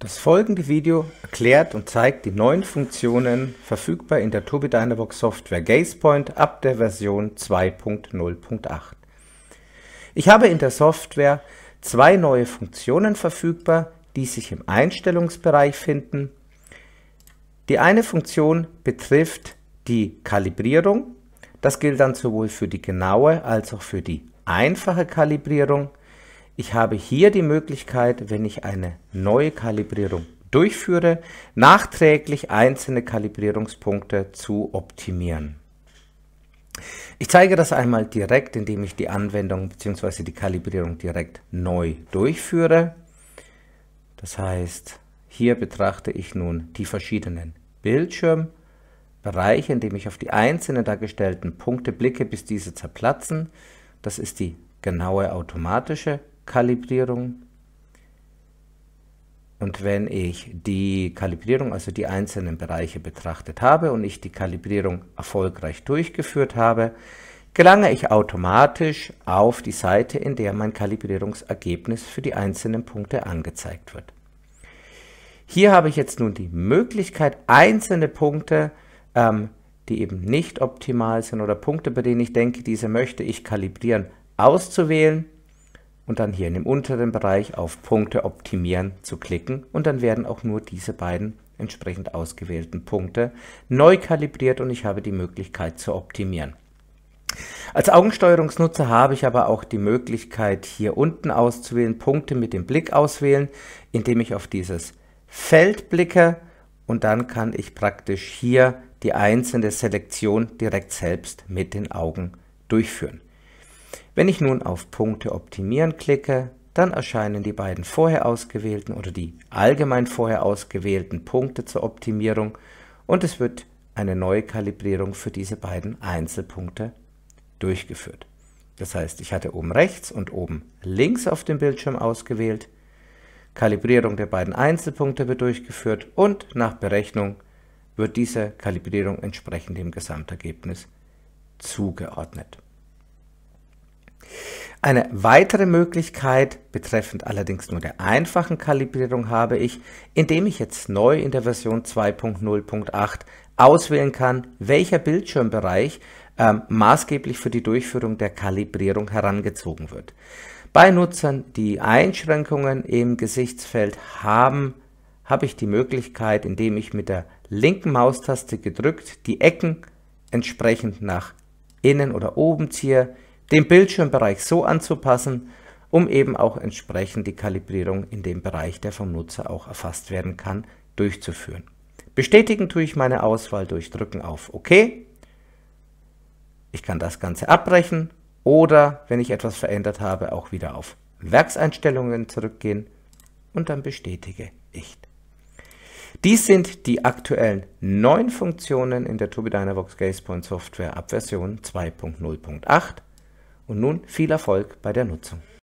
Das folgende Video erklärt und zeigt die neuen Funktionen verfügbar in der Turbo Software GazePoint ab der Version 2.0.8. Ich habe in der Software zwei neue Funktionen verfügbar, die sich im Einstellungsbereich finden. Die eine Funktion betrifft die Kalibrierung. Das gilt dann sowohl für die genaue als auch für die einfache Kalibrierung. Ich habe hier die Möglichkeit, wenn ich eine neue Kalibrierung durchführe, nachträglich einzelne Kalibrierungspunkte zu optimieren. Ich zeige das einmal direkt, indem ich die Anwendung bzw. die Kalibrierung direkt neu durchführe. Das heißt, hier betrachte ich nun die verschiedenen Bildschirmbereiche, indem ich auf die einzelnen dargestellten Punkte blicke, bis diese zerplatzen. Das ist die genaue automatische Kalibrierung. Und wenn ich die Kalibrierung, also die einzelnen Bereiche betrachtet habe und ich die Kalibrierung erfolgreich durchgeführt habe, gelange ich automatisch auf die Seite, in der mein Kalibrierungsergebnis für die einzelnen Punkte angezeigt wird. Hier habe ich jetzt nun die Möglichkeit, einzelne Punkte, ähm, die eben nicht optimal sind oder Punkte, bei denen ich denke, diese möchte ich kalibrieren, auszuwählen und dann hier in dem unteren Bereich auf Punkte optimieren zu klicken und dann werden auch nur diese beiden entsprechend ausgewählten Punkte neu kalibriert und ich habe die Möglichkeit zu optimieren. Als Augensteuerungsnutzer habe ich aber auch die Möglichkeit hier unten auszuwählen, Punkte mit dem Blick auswählen, indem ich auf dieses Feld blicke und dann kann ich praktisch hier die einzelne Selektion direkt selbst mit den Augen durchführen. Wenn ich nun auf Punkte optimieren klicke, dann erscheinen die beiden vorher ausgewählten oder die allgemein vorher ausgewählten Punkte zur Optimierung und es wird eine neue Kalibrierung für diese beiden Einzelpunkte durchgeführt. Das heißt, ich hatte oben rechts und oben links auf dem Bildschirm ausgewählt, Kalibrierung der beiden Einzelpunkte wird durchgeführt und nach Berechnung wird diese Kalibrierung entsprechend dem Gesamtergebnis zugeordnet. Eine weitere Möglichkeit, betreffend allerdings nur der einfachen Kalibrierung, habe ich, indem ich jetzt neu in der Version 2.0.8 auswählen kann, welcher Bildschirmbereich ähm, maßgeblich für die Durchführung der Kalibrierung herangezogen wird. Bei Nutzern, die Einschränkungen im Gesichtsfeld haben, habe ich die Möglichkeit, indem ich mit der linken Maustaste gedrückt die Ecken entsprechend nach innen oder oben ziehe, den Bildschirmbereich so anzupassen, um eben auch entsprechend die Kalibrierung in dem Bereich, der vom Nutzer auch erfasst werden kann, durchzuführen. Bestätigen tue ich meine Auswahl durch Drücken auf OK. Ich kann das Ganze abbrechen oder, wenn ich etwas verändert habe, auch wieder auf Werkseinstellungen zurückgehen und dann bestätige ich. Dies sind die aktuellen neun Funktionen in der Turbidynavox GazePoint Software ab Version 2.0.8 und nun viel Erfolg bei der Nutzung.